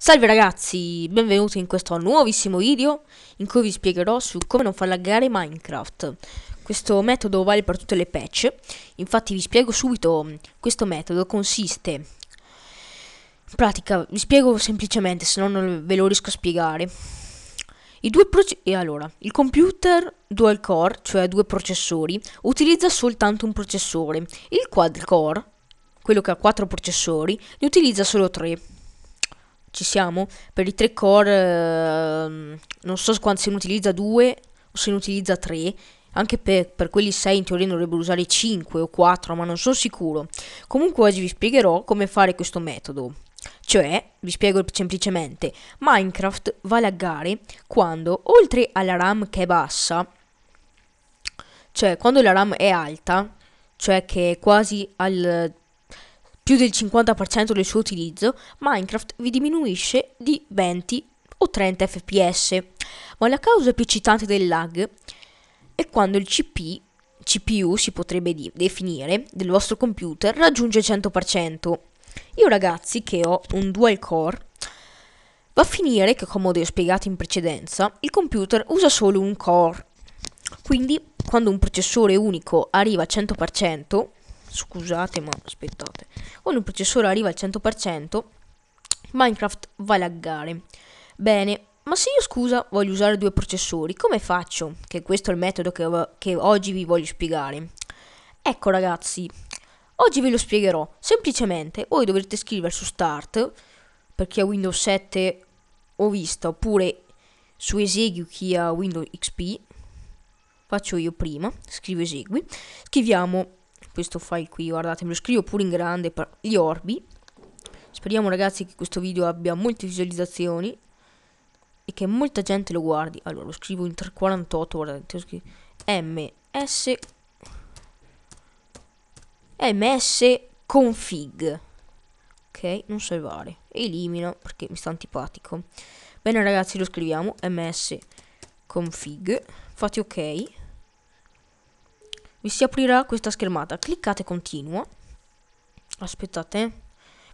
Salve ragazzi, benvenuti in questo nuovissimo video in cui vi spiegherò su come non far laggare Minecraft. Questo metodo vale per tutte le patch, infatti vi spiego subito, questo metodo consiste, in pratica vi spiego semplicemente se no non ve lo riesco a spiegare. I due processori, allora, il computer dual core, cioè due processori, utilizza soltanto un processore, il quad core, quello che ha quattro processori, ne utilizza solo tre ci siamo. Per i tre core eh, non so quando se ne utilizza due o se ne utilizza tre. Anche per, per quelli 6 in teoria dovrebbero usare 5 o 4, ma non sono sicuro. Comunque oggi vi spiegherò come fare questo metodo. Cioè, vi spiego semplicemente, Minecraft va a laggare quando, oltre alla RAM che è bassa, cioè quando la RAM è alta, cioè che è quasi al più del 50% del suo utilizzo, Minecraft vi diminuisce di 20 o 30 fps. Ma la causa più eccitante del lag è quando il CP, CPU si potrebbe di- definire, del vostro computer raggiunge il 100%. Io ragazzi che ho un dual core, va a finire che come ho spiegato in precedenza, il computer usa solo un core. Quindi quando un processore unico arriva al 100%, Scusate, ma aspettate. Quando il processore arriva al 100%, Minecraft va a laggare. Bene, ma se io scusa voglio usare due processori, come faccio? Che questo è il metodo che, che, oggi vi voglio spiegare. Ecco ragazzi, oggi ve lo spiegherò. Semplicemente voi dovrete scrivere su Start, perché a Windows 7 ho visto, oppure su Esegui chi ha Windows XP. Faccio io prima, scrivo Esegui. Scriviamo questo file qui, guardate, me lo scrivo pure in grande, per gli orbi. Speriamo ragazzi che questo video abbia molte visualizzazioni e che molta gente lo guardi. Allora, lo scrivo in 348, guardate, lo scrivo ms ms config. Ok, non salvare. Elimino perché mi sta antipatico. Bene ragazzi, lo scriviamo ms config. Fate ok vi si aprirà questa schermata. Cliccate continua. Aspettate.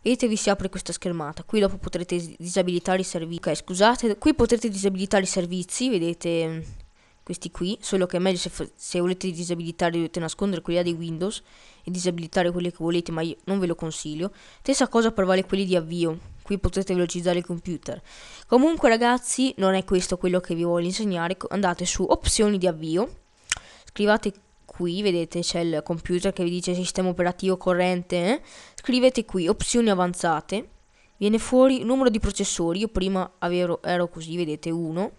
Vedete vi si apre questa schermata. Qui dopo potrete disabilitare i servizi. Ok, scusate, qui potrete disabilitare i servizi, vedete questi qui, solo che è meglio se, se volete disabilitare dovete nascondere quelli di Windows e disabilitare quelli che volete, ma io non ve lo consiglio. Stessa cosa per vale quelli di avvio, qui potete velocizzare il computer. Comunque ragazzi, non è questo quello che vi voglio insegnare, andate su opzioni di avvio, scrivate qui vedete c'è il computer che vi dice sistema operativo corrente, eh? scrivete qui opzioni avanzate, viene fuori numero di processori, io prima avevo, ero così, vedete 1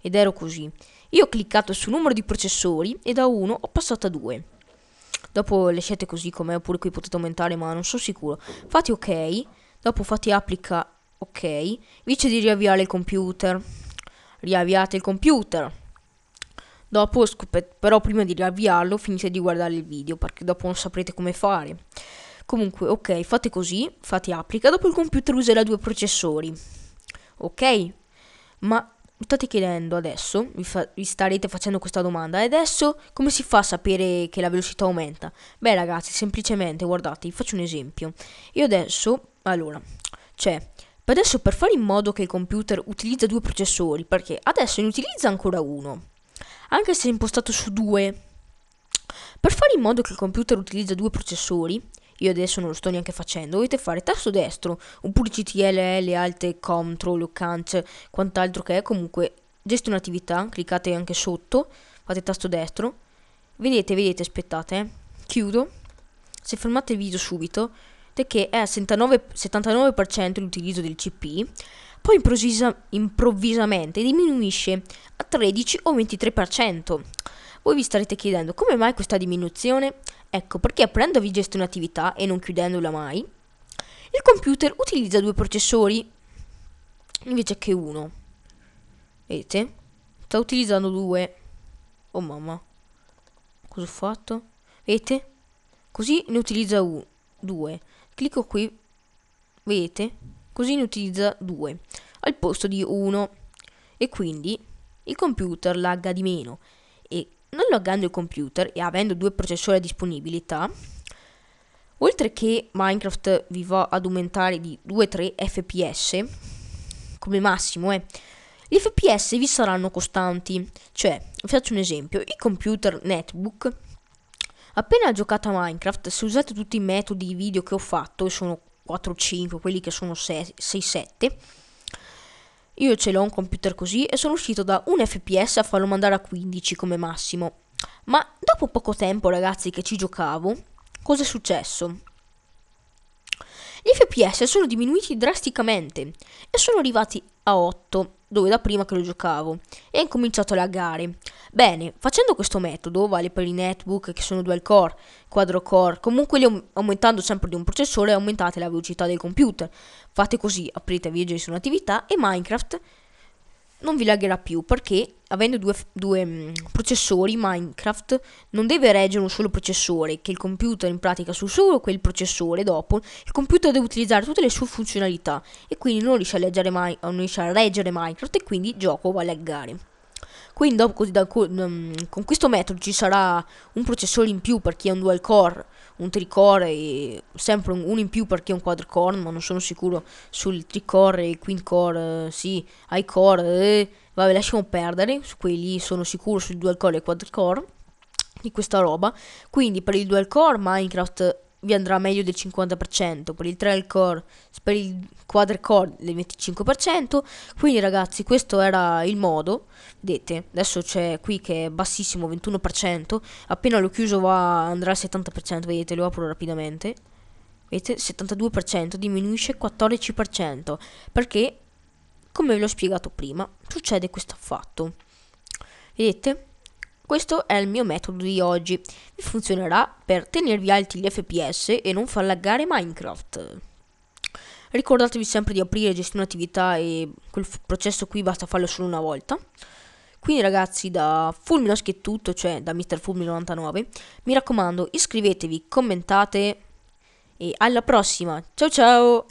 ed ero così. Io ho cliccato su numero di processori e da 1 ho passato a 2. Dopo lasciate così com'è oppure qui potete aumentare ma non sono sicuro. Fate ok, dopo fate applica ok, vi di riavviare il computer. Riavviate il computer. Dopo scopert- però prima di riavviarlo finite di guardare il video perché dopo non saprete come fare. Comunque, ok, fate così, fate applica, dopo il computer userà due processori. Ok? Ma state chiedendo adesso, vi, fa- vi, starete facendo questa domanda, e adesso come si fa a sapere che la velocità aumenta? Beh ragazzi, semplicemente, guardate, vi faccio un esempio. Io adesso, allora, cioè, adesso per fare in modo che il computer utilizza due processori, perché adesso ne utilizza ancora uno, anche se impostato su due. Per fare in modo che il computer utilizza due processori, io adesso non lo sto neanche facendo, dovete fare tasto destro, oppure CTL, L, Alt, Control, o Canc, quant'altro che è, comunque gestione attività, cliccate anche sotto, fate tasto destro, vedete, vedete, aspettate, eh. chiudo, se fermate il video subito, che è al 79% l'utilizzo del CP, poi improvvisa- improvvisamente diminuisce a 13 o 23%. Voi vi starete chiedendo come mai questa diminuzione? Ecco perché aprendovi gestire un'attività e non chiudendola mai, il computer utilizza due processori invece che uno. Vedete? Sta utilizzando due. Oh mamma. Cosa ho fatto? Vedete? Così ne utilizza u- due. Clicco qui. Vedete? così ne utilizza 2 al posto di 1 e quindi il computer lagga di meno e non laggando il computer e avendo due processori a disponibilità, oltre che Minecraft vi va ad aumentare di 2-3 fps come massimo, eh, gli fps vi saranno costanti. Cioè, faccio un esempio, il computer netbook Appena giocato a Minecraft, se usate tutti i metodi video che ho fatto, e sono 4 5, quelli che sono 6, 7. Io ce l'ho un computer così e sono uscito da 1 fps a farlo mandare a 15 come massimo. Ma dopo poco tempo, ragazzi, che ci giocavo, cosa è successo? Gli FPS sono diminuiti drasticamente e sono arrivati a 8 dove da prima che lo giocavo e ho incominciato a laggare. Bene, facendo questo metodo, vale per i netbook che sono dual core, quadro core, comunque aumentando sempre di un processore aumentate la velocità del computer. Fate così, aprite VG su un'attività e Minecraft non vi lagherà più perché avendo due, due mh, mm, processori Minecraft non deve reggere un solo processore che il computer in pratica su solo quel processore dopo il computer deve utilizzare tutte le sue funzionalità e quindi non riesce a, leggere mai, eh, non riesce a reggere Minecraft e quindi il gioco va a laggare quindi dopo, così, da, con, um, mm, con questo metodo ci sarà un processore in più per chi ha un dual core un tricore, sempre un, uno in più perché è un quadricore, ma non sono sicuro sul tricore, e quincore, sì, high core, eh. vabbè lasciamo perdere, su quelli sono sicuro sul dual core e quadricore di questa roba. Quindi per il dual core Minecraft vi andrà meglio del 50%, per il trail core, per il quadri core del 25%, quindi ragazzi questo era il modo, vedete, adesso c'è qui che è bassissimo 21%, appena l'ho chiuso va, andrà al 70%, vedete lo apro rapidamente, vedete 72% diminuisce 14%, perché come vi ho spiegato prima succede questo affatto, vedete? Questo è il mio metodo di oggi, vi funzionerà per tenervi alti gli FPS e non far laggare Minecraft. Ricordatevi sempre di aprire e gestire un'attività e quel processo qui basta farlo solo una volta. Quindi ragazzi da Fulminos che è tutto, cioè da MrFulmin99, mi raccomando iscrivetevi, commentate e alla prossima, ciao ciao!